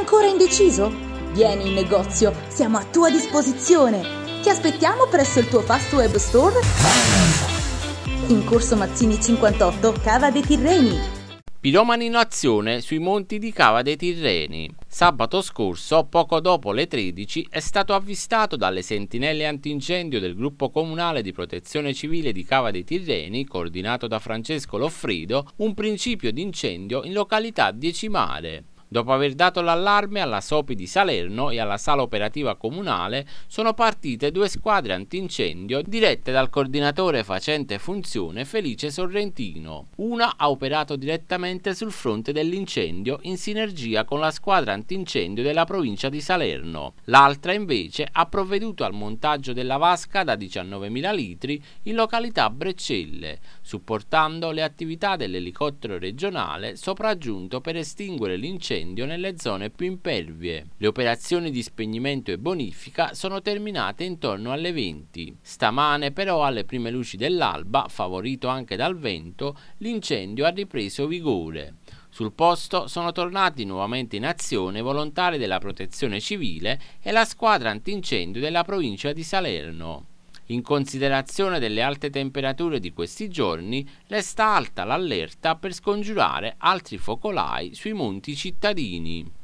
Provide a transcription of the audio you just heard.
ancora indeciso? Vieni in negozio, siamo a tua disposizione. Ti aspettiamo presso il tuo Fast Web Store in corso Mazzini 58, Cava dei Tirreni. Piromani in azione sui monti di Cava dei Tirreni. Sabato scorso, poco dopo le 13, è stato avvistato dalle sentinelle antincendio del gruppo comunale di protezione civile di Cava dei Tirreni, coordinato da Francesco Loffrido, un principio di incendio in località Decimale. Dopo aver dato l'allarme alla SOPI di Salerno e alla sala operativa comunale, sono partite due squadre antincendio dirette dal coordinatore facente funzione Felice Sorrentino. Una ha operato direttamente sul fronte dell'incendio in sinergia con la squadra antincendio della provincia di Salerno. L'altra invece ha provveduto al montaggio della vasca da 19.000 litri in località Breccelle, supportando le attività dell'elicottero regionale sopraggiunto per estinguere l'incendio incendio nelle zone più impervie. Le operazioni di spegnimento e bonifica sono terminate intorno alle 20. Stamane però alle prime luci dell'alba, favorito anche dal vento, l'incendio ha ripreso vigore. Sul posto sono tornati nuovamente in azione volontari della protezione civile e la squadra antincendio della provincia di Salerno. In considerazione delle alte temperature di questi giorni, resta alta l'allerta per scongiurare altri focolai sui monti cittadini.